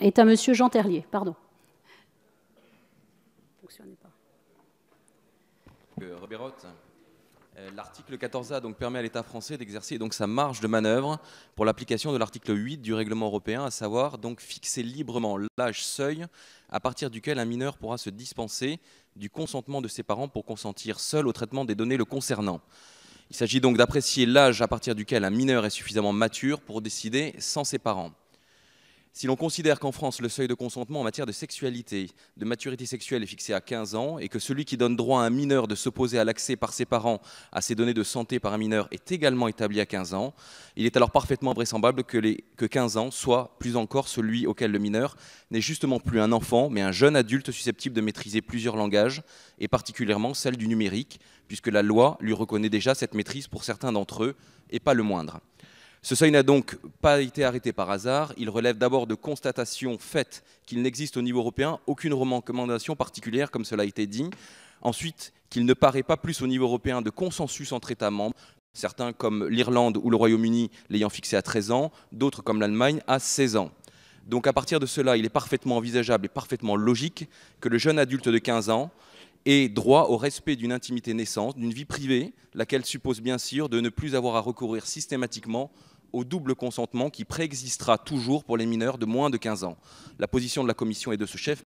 est à Monsieur Jean Terlier. Pardon. Euh, Robert euh, L'article 14A donc permet à l'État français d'exercer donc sa marge de manœuvre pour l'application de l'article 8 du règlement européen, à savoir donc fixer librement l'âge seuil à partir duquel un mineur pourra se dispenser du consentement de ses parents pour consentir seul au traitement des données le concernant. Il s'agit donc d'apprécier l'âge à partir duquel un mineur est suffisamment mature pour décider sans ses parents. Si l'on considère qu'en France, le seuil de consentement en matière de sexualité, de maturité sexuelle est fixé à 15 ans et que celui qui donne droit à un mineur de s'opposer à l'accès par ses parents à ses données de santé par un mineur est également établi à 15 ans, il est alors parfaitement vraisemblable que, les, que 15 ans soit plus encore celui auquel le mineur n'est justement plus un enfant, mais un jeune adulte susceptible de maîtriser plusieurs langages, et particulièrement celle du numérique, puisque la loi lui reconnaît déjà cette maîtrise pour certains d'entre eux, et pas le moindre. Ce seuil n'a donc pas été arrêté par hasard. Il relève d'abord de constatations faites qu'il n'existe au niveau européen aucune recommandation particulière, comme cela a été dit. Ensuite, qu'il ne paraît pas plus au niveau européen de consensus entre États membres, certains comme l'Irlande ou le Royaume-Uni l'ayant fixé à 13 ans, d'autres comme l'Allemagne à 16 ans. Donc à partir de cela, il est parfaitement envisageable et parfaitement logique que le jeune adulte de 15 ans ait droit au respect d'une intimité naissante, d'une vie privée, laquelle suppose bien sûr de ne plus avoir à recourir systématiquement au double consentement qui préexistera toujours pour les mineurs de moins de 15 ans. La position de la Commission et de ce chef